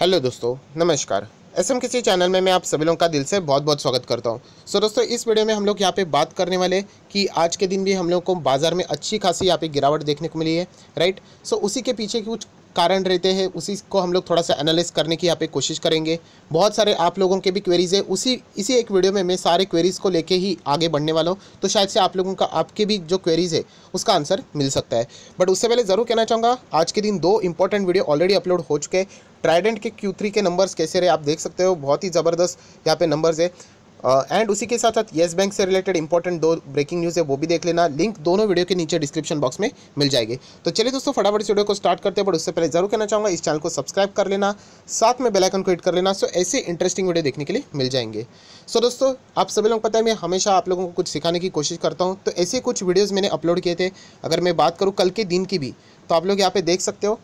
hello दोस्तों नमस्कार S M किसी चैनल में मैं आप सभी लोगों का दिल से बहुत बहुत स्वागत करता हूं सो so, दोस्तों इस वीडियो में हम लोग यहाँ पे बात करने वाले कि आज के दिन भी हम लोग को बाज़ार में अच्छी खासी यहाँ पे गिरावट देखने को मिली है राइट सो so, उसी के पीछे कुछ कारण रहते हैं उसी को हम लोग थोड़ा सा एनालिस करने की यहाँ पे कोशिश करेंगे बहुत सारे आप लोगों के भी क्वेरीज़ है उसी इसी एक वीडियो में मैं सारे क्वेरीज़ को लेके ही आगे बढ़ने वाला हूँ तो शायद से आप लोगों का आपके भी जो क्वेरीज़ है उसका आंसर मिल सकता है बट उससे पहले ज़रूर कहना चाहूँगा आज के दिन दो इंपॉर्टेंट वीडियो ऑलरेडी अपलोड हो चुके हैं ट्राइडेंट के क्यू के नंबर्स कैसे रहे आप देख सकते हो बहुत ही ज़बरदस्त यहाँ पे नंबर्स है एंड uh, उसी के साथ साथ येस बैंक से रिलेटेड इंपॉर्टेंट दो ब्रेकिंग न्यूज़ है वो भी देख लेना लिंक दोनों वीडियो के नीचे डिस्क्रिप्शन बॉक्स में मिल जाएगी तो चलिए दोस्तों फटाफट इस वीडियो को स्टार्ट करते हैं बट उससे पहले जरूर कहना चाहूँगा इस चैनल को सब्सक्राइब कर लेना साथ में बेलाइकन को हिट कर लेना सो ऐसे इंटरेस्टिंग वीडियो देखने के लिए मिल जाएंगे सो दोस्तों आप सभी लोग पता है मैं हमेशा आप लोगों को कुछ सिखाने की कोशिश करता हूँ तो ऐसे कुछ वीडियोज़ मैंने अपलोड किए थे अगर मैं बात करूँ कल के दिन की भी तो आप लोग यहाँ पे देख सकते हो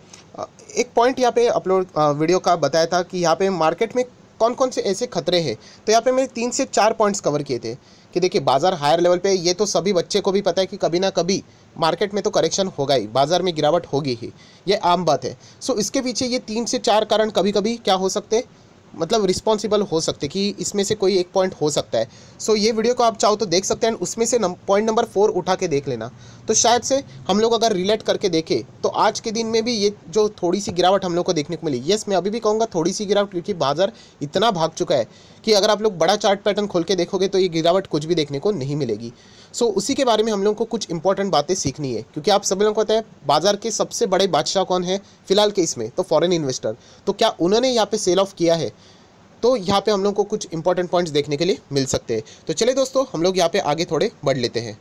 एक पॉइंट यहाँ पे अपलोड वीडियो का बताया था कि यहाँ पे मार्केट में कौन कौन से ऐसे खतरे हैं तो यहाँ पे मैंने तीन से चार पॉइंट्स कवर किए थे कि देखिए बाज़ार हायर लेवल पे ये तो सभी बच्चे को भी पता है कि कभी ना कभी मार्केट में तो करेक्शन होगा ही बाज़ार में गिरावट होगी ही ये आम बात है सो इसके पीछे ये तीन से चार कारण कभी कभी क्या हो सकते हैं मतलब रिस्पॉन्सिबल हो सकते कि इसमें से कोई एक पॉइंट हो सकता है सो so, ये वीडियो को आप चाहो तो देख सकते हैं उसमें से पॉइंट नंबर फोर उठा के देख लेना तो शायद से हम लोग अगर रिलेट करके देखें तो आज के दिन में भी ये जो थोड़ी सी गिरावट हम लोग को देखने को मिली येस मैं अभी भी कहूँगा थोड़ी सी गिरावट क्योंकि बाजार इतना भाग चुका है कि अगर आप लोग बड़ा चार्ट पैटर्न खोल के देखोगे तो ये गिरावट कुछ भी देखने को नहीं मिलेगी सो so, उसी के बारे में हम लोगों को कुछ इंपॉर्टेंट बातें सीखनी है क्योंकि आप सभी लोगों को पता है बाजार के सबसे बड़े बादशाह कौन है फिलहाल के इसमें तो फॉरेन इन्वेस्टर तो क्या उन्होंने यहाँ पे सेल ऑफ किया है तो यहाँ पे हम लोग को कुछ इंपॉर्टेंट पॉइंट्स देखने के लिए मिल सकते हैं तो चले दोस्तों हम लोग यहाँ पे आगे थोड़े बढ़ लेते हैं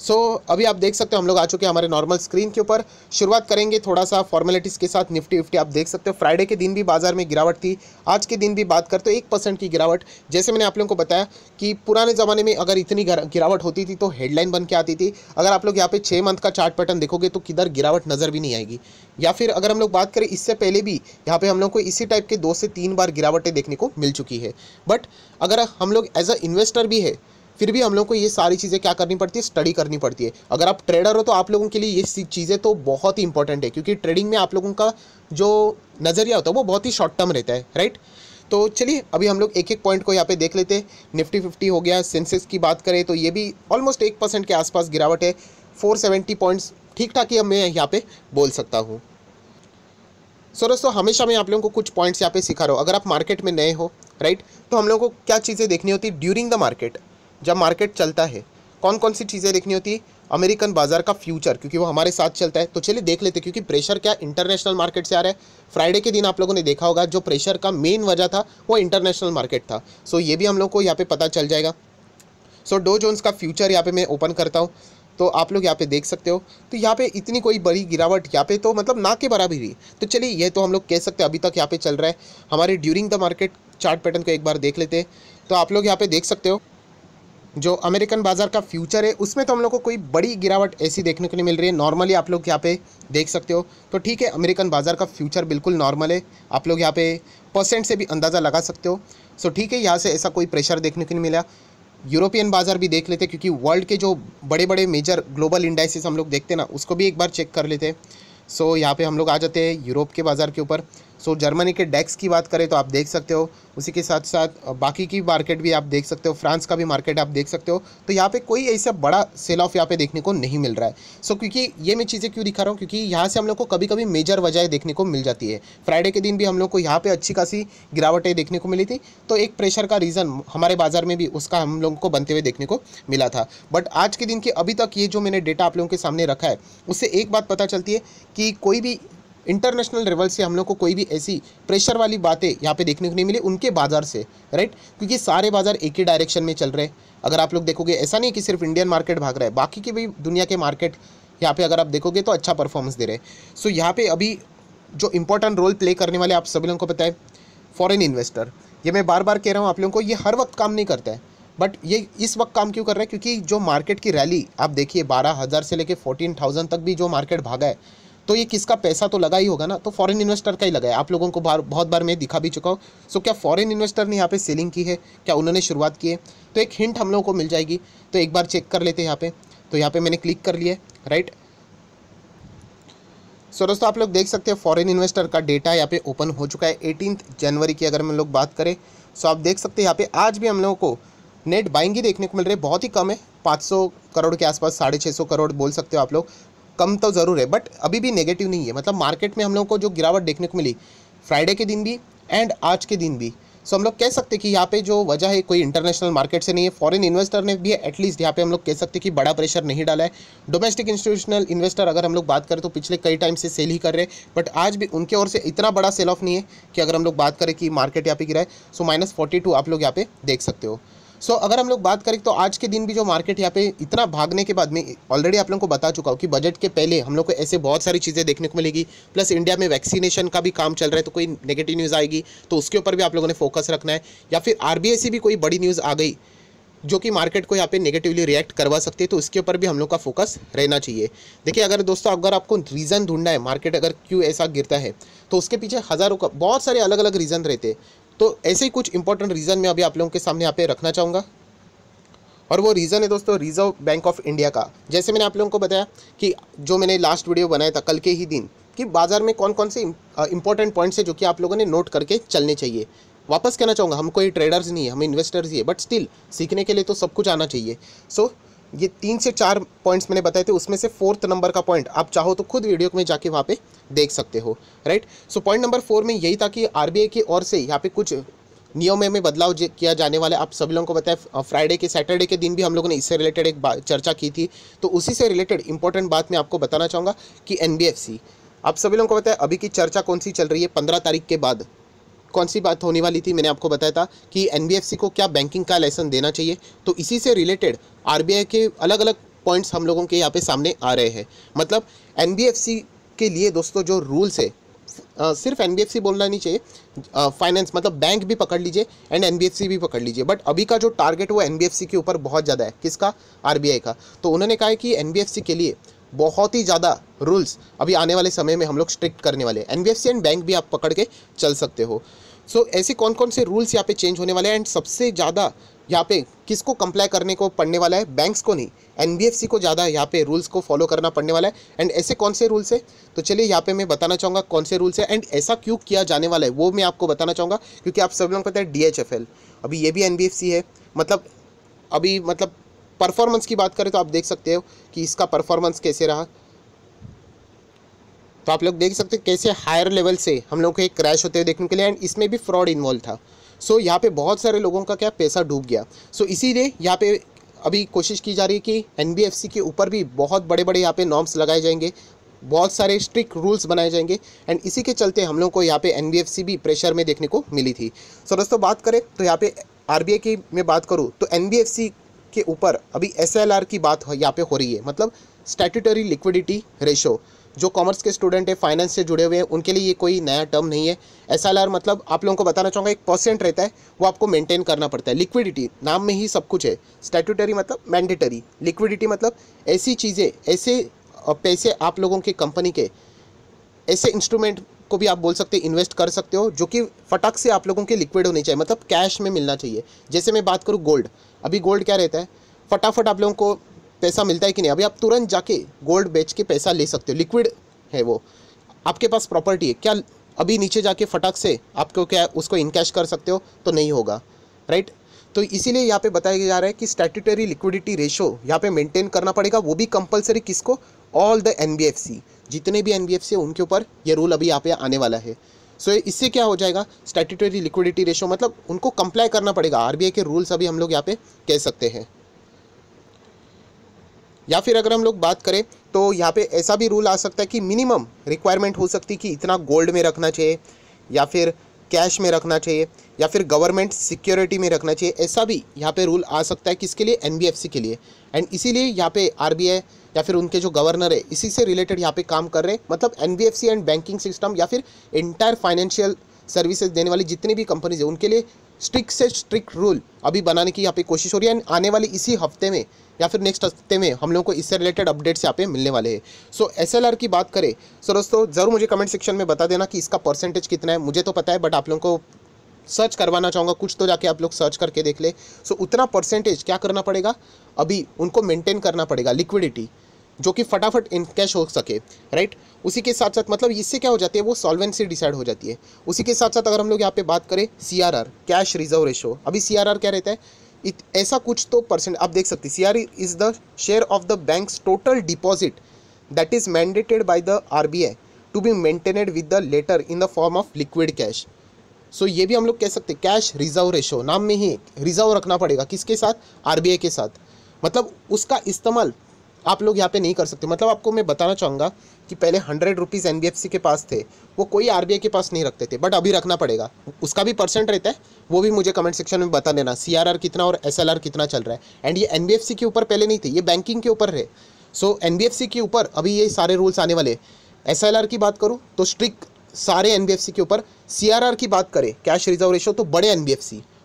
सो so, अभी आप देख सकते हो हम लोग आ चुके हैं हमारे नॉर्मल स्क्रीन के ऊपर शुरुआत करेंगे थोड़ा सा फॉर्मेलिटीज़ के साथ निफ्टी विफ्टी आप देख सकते हो फ्राइडे के दिन भी बाजार में गिरावट थी आज के दिन भी बात करते हो एक परसेंट की गिरावट जैसे मैंने आप लोगों को बताया कि पुराने ज़माने में अगर इतनी गिरावट होती थी तो हेडलाइन बन के आती थी अगर आप लोग यहाँ पे छः मंथ का चार्ट पैटर्न देखोगे तो किधर गिरावट नज़र भी नहीं आएगी या फिर अगर हम लोग बात करें इससे पहले भी यहाँ पे हम लोग को इसी टाइप के दो से तीन बार गिरावटें देखने को मिल चुकी है बट अगर हम लोग एज अ इन्वेस्टर भी है फिर भी हम लोग को ये सारी चीज़ें क्या करनी पड़ती है स्टडी करनी पड़ती है अगर आप ट्रेडर हो तो आप लोगों के लिए ये चीज़ें तो बहुत ही इंपॉर्टेंट है क्योंकि ट्रेडिंग में आप लोगों का जो नज़रिया होता है वो बहुत ही शॉर्ट टर्म रहता है राइट तो चलिए अभी हम लोग एक एक पॉइंट को यहाँ पे देख लेते हैं निफ्टी फिफ्टी हो गया सेंसेस की बात करें तो ये भी ऑलमोस्ट एक परसेंट के आसपास गिरावट है फोर सेवेंटी पॉइंट्स ठीक ठाक ही मैं यहाँ पे बोल सकता हूँ सो दोस्तों हमेशा मैं आप लोगों को कुछ पॉइंट्स यहाँ पे सिखा रहा हूँ अगर आप मार्केट में नए हो राइट तो हम लोगों को क्या चीज़ें देखनी होती है ड्यूरिंग द मार्केट जब मार्केट चलता है कौन कौन सी चीज़ें देखनी होती है अमेरिकन बाजार का फ्यूचर क्योंकि वो हमारे साथ चलता है तो चलिए देख लेते क्योंकि प्रेशर क्या इंटरनेशनल मार्केट से आ रहा है फ्राइडे के दिन आप लोगों ने देखा होगा जो प्रेशर का मेन वजह था वो इंटरनेशनल मार्केट था सो ये भी हम लोग को यहाँ पे पता चल जाएगा सो डो जोन्स का फ्यूचर यहाँ पे मैं ओपन करता हूँ तो आप लोग यहाँ पे देख सकते हो तो यहाँ पे इतनी कोई बड़ी गिरावट यहाँ पे तो मतलब ना के बराबर ही तो चलिए ये तो हम लोग कह सकते हैं अभी तक यहाँ पे चल रहा है हमारे during the market chart pattern को एक बार देख लेते हैं तो आप लोग यहाँ पे देख सकते हो जो अमेरिकन बाज़ार का फ्यूचर है उसमें तो हम लोग को कोई बड़ी गिरावट ऐसी देखने को नहीं मिल रही है नॉर्मली आप लोग यहाँ पे देख सकते हो तो ठीक है अमेरिकन बाज़ार का फ्यूचर बिल्कुल नॉर्मल है आप लोग यहाँ पे परसेंट से भी अंदाज़ा लगा सकते हो सो ठीक है यहाँ से ऐसा कोई प्रेशर देखने को नहीं मिला यूरोपियन बाज़ार भी देख लेते क्योंकि वर्ल्ड के जो बड़े बड़े मेजर ग्लोबल इंडाइसिस हम लोग देखते ना उसको भी एक बार चेक कर लेते सो यहाँ पर हम लोग आ जाते हैं यूरोप के बाज़ार के ऊपर सो so, जर्मनी के डैक्स की बात करें तो आप देख सकते हो उसी के साथ साथ बाकी की मार्केट भी आप देख सकते हो फ्रांस का भी मार्केट आप देख सकते हो तो यहाँ पे कोई ऐसा बड़ा सेल ऑफ यहाँ पे देखने को नहीं मिल रहा है सो so, क्योंकि ये मैं चीज़ें क्यों दिखा रहा हूँ क्योंकि यहाँ से हम लोग को कभी कभी मेजर वजह देखने को मिल जाती है फ्राइडे के दिन भी हम लोग को यहाँ पर अच्छी खासी गिरावटें देखने को मिली थी तो एक प्रेशर का रीज़न हमारे बाज़ार में भी उसका हम लोगों को बनते हुए देखने को मिला था बट आज के दिन के अभी तक ये जो मैंने डेटा आप लोगों के सामने रखा है उससे एक बात पता चलती है कि कोई भी इंटरनेशनल लेवल से हम लोग को कोई भी ऐसी प्रेशर वाली बातें यहाँ पे देखने को नहीं मिली उनके बाज़ार से राइट क्योंकि सारे बाज़ार एक ही डायरेक्शन में चल रहे हैं अगर आप लोग देखोगे ऐसा नहीं कि सिर्फ इंडियन मार्केट भाग रहा है बाकी की भी दुनिया के मार्केट यहाँ पे अगर आप देखोगे तो अच्छा परफॉर्मेंस दे रहे हैं सो यहाँ पर अभी जो इंपॉर्टेंट रोल प्ले करने वाले आप सभी लोगों को पता है फॉरन इन्वेस्टर ये मैं बार बार कह रहा हूँ आप लोगों को ये हर वक्त काम नहीं करता है बट ये इस वक्त काम क्यों कर रहा है क्योंकि जो मार्केट की रैली आप देखिए बारह हज़ार से लेके फोर्टीन थाउजेंड तक भी जो मार्केट भागा है तो ये किसका पैसा तो लगा ही होगा ना तो फॉरेन इन्वेस्टर का ही लगा है आप लोगों को बार, बहुत बार मैं दिखा भी चुका हूँ सो क्या फॉरेन इन्वेस्टर ने यहाँ पे सेलिंग की है क्या उन्होंने शुरुआत की है तो एक हिंट हम लोगों को मिल जाएगी तो एक बार चेक कर लेते हैं यहाँ पे तो यहाँ पे मैंने क्लिक कर लिया राइट सो so, दोस्तों आप लोग देख सकते हैं फॉरन इन्वेस्टर का डेटा यहाँ पे ओपन हो चुका है एटीन जनवरी की अगर हम लोग बात करें सो आप देख सकते हैं यहाँ पे आज भी हम लोगों को नेट बाइंग ही देखने को मिल रही है बहुत ही कम है 500 करोड़ के आसपास साढ़े छः करोड़ बोल सकते हो आप लोग कम तो ज़रूर है बट अभी भी नेगेटिव नहीं है मतलब मार्केट में हम लोगों को जो गिरावट देखने को मिली फ्राइडे के दिन भी एंड आज के दिन भी सो so, हम लोग कह सकते हैं कि यहाँ पे जो वजह है कोई इंटरनेशनल मार्केट से नहीं है फॉरेन इन्वेस्टर ने भी एटलीस्ट यहाँ पे हम लोग कह सकते हैं कि बड़ा प्रेशर नहीं डाला है डोमेस्टिक इंस्टीट्यूशनल इन्वेस्टर अगर हम लोग बात करें तो पिछले कई टाइम से सेल ही कर रहे हैं बट आज भी उनके ओर से इतना बड़ा सेल ऑफ नहीं है कि अगर हम लोग बात करें कि मार्केट यहाँ पे गिरा है सो माइनस फोर्टी आप लोग यहाँ पे देख सकते हो सो so, अगर हम लोग बात करें तो आज के दिन भी जो मार्केट यहाँ पे इतना भागने के बाद में ऑलरेडी आप लोगों को बता चुका हूँ कि बजट के पहले हम लोग को ऐसे बहुत सारी चीज़ें देखने को मिलेगी प्लस इंडिया में वैक्सीनेशन का भी काम चल रहा है तो कोई नेगेटिव न्यूज़ आएगी तो उसके ऊपर भी आप लोगों ने फोकस रखना है या फिर आर से भी कोई बड़ी न्यूज़ आ गई जो कि मार्केट को यहाँ पे नेगेटिवली रिएक्ट करवा सकती है तो उसके ऊपर भी हम लोग का फोकस रहना चाहिए देखिए अगर दोस्तों अगर आपको रीज़न ढूंढना है मार्केट अगर क्यों ऐसा गिरता है तो उसके पीछे हज़ारों का बहुत सारे अलग अलग रीज़न रहते हैं तो ऐसे ही कुछ इंपॉर्टेंट रीज़न मैं अभी आप लोगों के सामने यहाँ पे रखना चाहूँगा और वो रीज़न है दोस्तों रिजर्व बैंक ऑफ इंडिया का जैसे मैंने आप लोगों को बताया कि जो मैंने लास्ट वीडियो बनाया था कल के ही दिन कि बाज़ार में कौन कौन से इंपॉर्टेंट पॉइंट्स हैं जो कि आप लोगों ने नोट करके चलने चाहिए वापस कहना चाहूँगा हम कोई ट्रेडर्स नहीं है हम इन्वेस्टर्स ही है बट स्टिल सीखने के लिए तो सब कुछ आना चाहिए सो so, ये तीन से चार पॉइंट्स मैंने बताए थे उसमें से फोर्थ नंबर का पॉइंट आप चाहो तो खुद वीडियो में जाके वहाँ पे देख सकते हो right so point number four में यही था कि आरबीआई की ओर से यहाँ पे कुछ नियमों में बदलाव किया जाने वाला आप सभी लोगों को बताया फ्राइडे के सैटरडे के दिन भी हम लोगों ने इससे रिलेटेड एक चर्चा की थी तो उसी से रिलेटेड इंपॉर्टेंट बात मैं आपको बताना चाहूँगा कि एन आप सभी लोगों को बताया अभी की चर्चा कौन सी चल रही है पंद्रह तारीख के बाद कौन सी बात होने वाली थी मैंने आपको बताया था कि एन को क्या बैंकिंग का लाइसेंस देना चाहिए तो इसी से रिलेटेड आर के अलग अलग पॉइंट्स हम लोगों के यहाँ पे सामने आ रहे हैं मतलब एन के लिए दोस्तों जो रूल्स है आ, सिर्फ एन बोलना नहीं चाहिए फाइनेंस मतलब बैंक भी पकड़ लीजिए एंड एन भी पकड़ लीजिए बट अभी का जो टारगेट वो एन के ऊपर बहुत ज़्यादा है किसका आर का तो उन्होंने कहा है कि एन के लिए बहुत ही ज़्यादा रूल्स अभी आने वाले समय में हम लोग स्ट्रिक्ट करने वाले हैं एन एंड बैंक भी आप पकड़ के चल सकते हो सो so, ऐसे कौन कौन से रूल्स यहाँ पे चेंज होने वाले हैं एंड सबसे ज़्यादा यहाँ पे किसको कंप्लाई करने को पड़ने वाला है बैंक्स को नहीं एन को ज़्यादा यहाँ पे रूल्स को फॉलो करना पड़ने वाला है एंड ऐसे कौन से रूल्स है तो चलिए यहाँ पे मैं बताना चाहूँगा कौन से रूल्स है एंड ऐसा क्यों किया जाने वाला है वो मैं आपको बताना चाहूँगा क्योंकि आप सब लोग पता है डी अभी ये भी एन है मतलब अभी मतलब परफॉर्मेंस की बात करें तो आप देख सकते हो कि इसका परफॉर्मेंस कैसे रहा तो आप लोग देख सकते हो कैसे हायर लेवल से हम लोग को एक क्रैश होते हुए देखने के लिए एंड इसमें भी फ्रॉड इन्वॉल्व था सो so, यहाँ पे बहुत सारे लोगों का क्या पैसा डूब गया सो so, इसीलिए यहाँ पे अभी कोशिश की जा रही है कि एन के ऊपर भी बहुत बड़े बड़े यहाँ पे नॉर्म्स लगाए जाएंगे बहुत सारे स्ट्रिक्ट रूल्स बनाए जाएंगे एंड इसी के चलते हम लोग को यहाँ पे एन भी प्रेशर में देखने को मिली थी सो so, दोस्तों बात करें तो यहाँ पे आर की मैं बात करूँ तो एन के ऊपर अभी एस की बात यहाँ पर हो रही है मतलब स्टेटूटरी लिक्विडिटी रेशो जो कॉमर्स के स्टूडेंट है फाइनेंस से जुड़े हुए हैं उनके लिए ये कोई नया टर्म नहीं है एस मतलब आप लोगों को बताना चाहूँगा एक परसेंट रहता है वो आपको मेंटेन करना पड़ता है लिक्विडिटी नाम में ही सब कुछ है स्टैट्यूटरी मतलब मैंडेटरी लिक्विडिटी मतलब ऐसी चीज़ें ऐसे पैसे आप लोगों की कंपनी के ऐसे इंस्ट्रूमेंट को भी आप बोल सकते इन्वेस्ट कर सकते हो जो कि फटाक से आप लोगों के लिक्विड होने चाहिए मतलब कैश में मिलना चाहिए जैसे मैं बात करूँ गोल्ड अभी गोल्ड क्या रहता है फटाफट आप लोगों को पैसा मिलता है कि नहीं अभी आप तुरंत जाके गोल्ड बेच के पैसा ले सकते हो लिक्विड है वो आपके पास प्रॉपर्टी है क्या अभी नीचे जाके फटाक से आपको क्या उसको इनकैश कर सकते हो तो नहीं होगा राइट तो इसीलिए यहाँ पे बताया जा रहा है कि स्टैट्यूटरी लिक्विडिटी रेशो यहाँ पे मेंटेन करना पड़ेगा वो भी कंपलसरी किसको ऑल द एन जितने भी एन है उनके ऊपर ये रूल अभी यहाँ पे आने वाला है सो so, इससे क्या हो जाएगा स्टैट्यूटरी लिक्विडिटी रेशो मतलब उनको कंप्लाई करना पड़ेगा आर के रूल्स अभी हम लोग यहाँ पे कह सकते हैं या फिर अगर हम लोग बात करें तो यहाँ पे ऐसा भी रूल आ सकता है कि मिनिमम रिक्वायरमेंट हो सकती है कि इतना गोल्ड में रखना चाहिए या फिर कैश में रखना चाहिए या फिर गवर्नमेंट सिक्योरिटी में रखना चाहिए ऐसा भी यहाँ पे रूल आ सकता है किसके लिए एन के लिए एंड इसीलिए यहाँ पे आर या फिर उनके जो गवर्नर है इसी से रिलेटेड यहाँ पे काम कर रहे हैं मतलब एन एंड बैंकिंग सिस्टम या फिर इंटायर फाइनेंशियल सर्विसेज देने वाली जितनी भी कंपनीज है उनके लिए स्ट्रिक्ट से स्ट्रिक्ट रूल अभी बनाने की यहाँ पे कोशिश हो रही है आने वाले इसी हफ्ते में या फिर नेक्स्ट हफ्ते में हम लोगों को इससे रिलेटेड अपडेट्स यहाँ पे मिलने वाले हैं सो एस की बात करें सो दोस्तों ज़रूर मुझे कमेंट सेक्शन में बता देना कि इसका परसेंटेज कितना है मुझे तो पता है बट आप लोगों को सर्च करवाना चाहूँगा कुछ तो जाके आप लोग सर्च करके देख ले सो so, उतना परसेंटेज क्या करना पड़ेगा अभी उनको मेंटेन करना पड़ेगा लिक्विडिटी जो कि फटाफट इन कैश हो सके राइट उसी के साथ साथ मतलब इससे क्या हो जाती है वो सॉल्वेंसी डिसाइड हो जाती है उसी के साथ साथ अगर हम लोग यहाँ पे बात करें सी कैश रिजर्व रेशो अभी सी क्या रहता है इत, ऐसा कुछ तो परसेंट आप देख सकते C R is the share of the bank total deposit that is mandated by the R B I to be maintained with the letter in the form of liquid cash so ये भी हम लोग कह सकते हैं cash reserve ratio नाम में ही reserve रखना पड़ेगा किसके साथ आर के साथ मतलब उसका इस्तेमाल आप लोग यहाँ पे नहीं कर सकते मतलब आपको मैं बताना चाहूँगा कि पहले हंड्रेड रुपीज़ एन के पास थे वो कोई आर के पास नहीं रखते थे बट अभी रखना पड़ेगा उसका भी परसेंट रहता है वो भी मुझे कमेंट सेक्शन में बता देना सी कितना और एस कितना चल रहा है एंड ये एन के ऊपर पहले नहीं थे ये बैंकिंग के ऊपर है सो एन के ऊपर अभी ये सारे रूल्स आने वाले एस की बात करूँ तो स्ट्रिक्ट सारे एन के ऊपर सी की बात करें कैश रिजर्व रेशो तो बड़े एन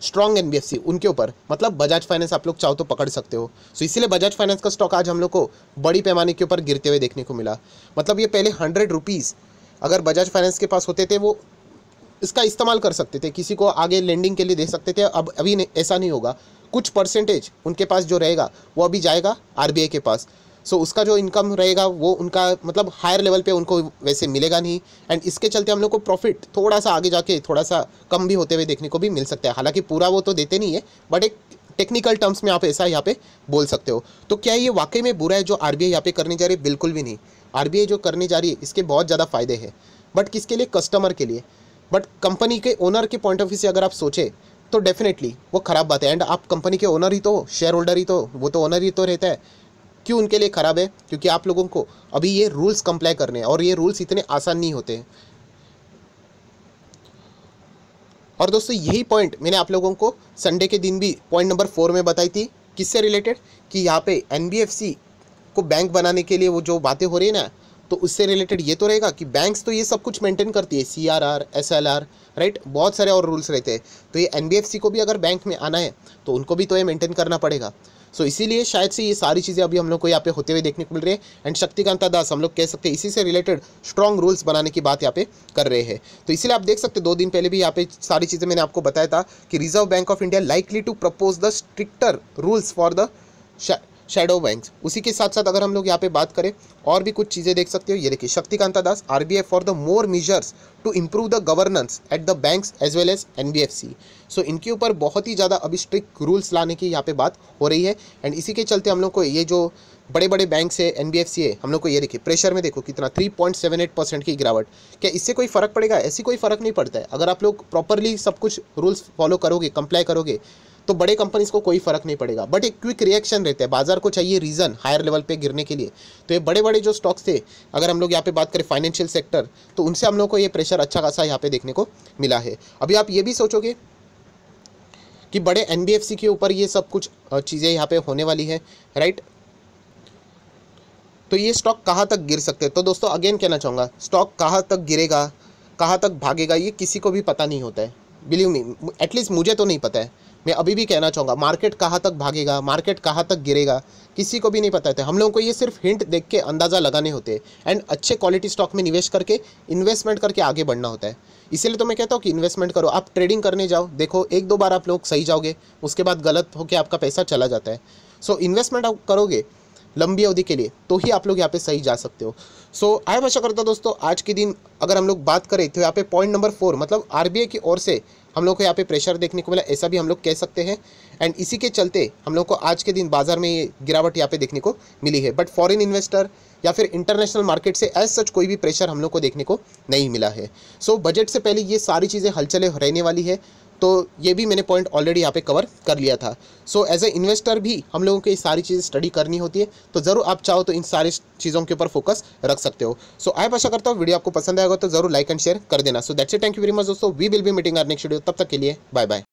स्ट्रॉन्ग एन उनके ऊपर मतलब बजाज फाइनेंस आप लोग चाहो तो पकड़ सकते हो सो इसीलिए बजाज फाइनेंस का स्टॉक आज हम लोग को बड़ी पैमाने के ऊपर गिरते हुए देखने को मिला मतलब ये पहले हंड्रेड रुपीज़ अगर बजाज फाइनेंस के पास होते थे वो इसका इस्तेमाल कर सकते थे किसी को आगे लेंडिंग के लिए दे सकते थे अब अभी नहीं, ऐसा नहीं होगा कुछ परसेंटेज उनके पास जो रहेगा वो अभी जाएगा आर के पास सो उसका जो इनकम रहेगा वो उनका मतलब हायर लेवल पे उनको वैसे मिलेगा नहीं एंड इसके चलते हम लोग को प्रॉफिट थोड़ा सा आगे जाके थोड़ा सा कम भी होते हुए देखने को भी मिल सकता है हालांकि पूरा वो तो देते नहीं है बट एक टेक्निकल टर्म्स में आप ऐसा यहाँ पे बोल सकते हो तो क्या ये वाकई में बुरा है जो आर बी यहाँ पे करने जा रही है बिल्कुल भी नहीं आर जो करने जा रही है इसके बहुत ज़्यादा फायदे हैं बट किसके लिए कस्टमर के लिए बट कंपनी के ओनर के पॉइंट ऑफ व्यू से अगर आप सोचें तो डेफिनेटली वो ख़राब बात है एंड आप कंपनी के ओनर ही तो शेयर होल्डर ही तो वो तो ओनर ही तो रहता है क्यों उनके लिए ख़राब है क्योंकि आप लोगों को अभी ये रूल्स कंप्लाई करने हैं और ये रूल्स इतने आसान नहीं होते हैं और दोस्तों यही पॉइंट मैंने आप लोगों को संडे के दिन भी पॉइंट नंबर फोर में बताई थी किससे रिलेटेड कि यहाँ पे एन को बैंक बनाने के लिए वो जो बातें हो रही है ना तो उससे रिलेटेड ये तो रहेगा कि बैंक्स तो ये सब कुछ मेंटेन करती है C R R S L R right बहुत सारे और रूल्स रहते हैं तो ये एन को भी अगर बैंक में आना है तो उनको भी तो ये मेंटेन करना पड़ेगा सो इसीलिए शायद से ये सारी चीज़ें अभी हम लोग को यहाँ पे होते हुए देखने को मिल रही है एंड शक्तिकांता दास हम लोग कह सकते हैं इसी से रिलेटेड स्ट्रॉन्ग रूल्स बनाने की बात यहाँ पे कर रहे हैं तो इसीलिए आप देख सकते दो दिन पहले भी यहाँ पे सारी चीज़ें मैंने आपको बताया था कि Reserve Bank of India likely to propose the stricter rules for the shadow banks उसी के साथ साथ अगर हम लोग यहाँ पे बात करें और भी कुछ चीज़ें देख सकते हो ये देखिए Shaktikanta Das R B for the more measures to improve the governance at the banks as well as N B F C so इनके ऊपर बहुत ही ज़्यादा अभी स्ट्रिक्ट रूल्स लाने की यहाँ पे बात हो रही है एंड इसी के चलते हम लोग को ये जो बड़े बड़े बैंक है एन बी एफ सी है हम लोग को ये देखिए प्रेशर में देखो कितना three point seven eight percent की गिरावट क्या इससे कोई फ़र्क पड़ेगा ऐसी कोई फ़र्क नहीं पड़ता है अगर आप लोग प्रॉपरली सब कुछ रूल्स फॉलो करोगे कंप्लाई करोगे तो बड़े कंपनीज को कोई फर्क नहीं पड़ेगा बट एक क्विक रिएक्शन रहता है बाजार को चाहिए रीज़न हायर लेवल पे गिरने के लिए तो ये बड़े बड़े जो स्टॉक्स थे अगर हम लोग यहाँ पे बात करें फाइनेंशियल सेक्टर तो उनसे हम लोग को ये प्रेशर अच्छा खासा यहाँ पे देखने को मिला है अभी आप ये भी सोचोगे कि बड़े एन के ऊपर ये सब कुछ चीज़ें यहाँ पे होने वाली है राइट तो ये स्टॉक कहाँ तक गिर सकते हैं तो दोस्तों अगेन कहना चाहूँगा स्टॉक कहाँ तक गिरेगा कहाँ तक भागेगा ये किसी को भी पता नहीं होता है बिलीव मी एटलीस्ट मुझे तो नहीं पता है मैं अभी भी कहना चाहूँगा मार्केट कहाँ तक भागेगा मार्केट कहाँ तक गिरेगा किसी को भी नहीं पता था हम लोगों को ये सिर्फ हिंट देख के अंदाज़ा लगाने होते हैं एंड अच्छे क्वालिटी स्टॉक में निवेश करके इन्वेस्टमेंट करके आगे बढ़ना होता है इसीलिए तो मैं कहता हूँ कि इन्वेस्टमेंट करो आप ट्रेडिंग करने जाओ देखो एक दो बार आप लोग सही जाओगे उसके बाद गलत होकर आपका पैसा चला जाता है सो इन्वेस्टमेंट आप करोगे लंबी अवधि के लिए तो ही आप लोग यहाँ पे सही जा सकते हो सो so, आई आशा करता दोस्तों आज के दिन अगर हम लोग बात करें तो यहाँ पे पॉइंट नंबर फोर मतलब आरबीआई की ओर से हम लोग को यहाँ पे प्रेशर देखने को मिला ऐसा भी हम लोग कह सकते हैं एंड इसी के चलते हम लोग को आज के दिन बाजार में ये गिरावट यहाँ पे देखने को मिली है बट फॉरेन इन्वेस्टर या फिर इंटरनेशनल मार्केट से एज सच कोई भी प्रेशर हम लोग को देखने को नहीं मिला है सो so, बजट से पहले ये सारी चीज़ें हलचले रहने वाली है तो ये भी मैंने पॉइंट ऑलरेडी यहाँ पे कवर कर लिया था सो एज ए इन्वेस्टर भी हम लोगों को ये सारी चीज़ें स्टडी करनी होती है तो ज़रूर आप चाहो तो इन सारी चीज़ों के ऊपर फोकस रख सकते हो सो so, आई आशा करता हूँ वीडियो आपको पसंद आएगा तो ज़रूर लाइक एंड शेयर कर देना so that's a thank you very much दोस्तों we will be meeting our next video तब तक के लिए बाय बाय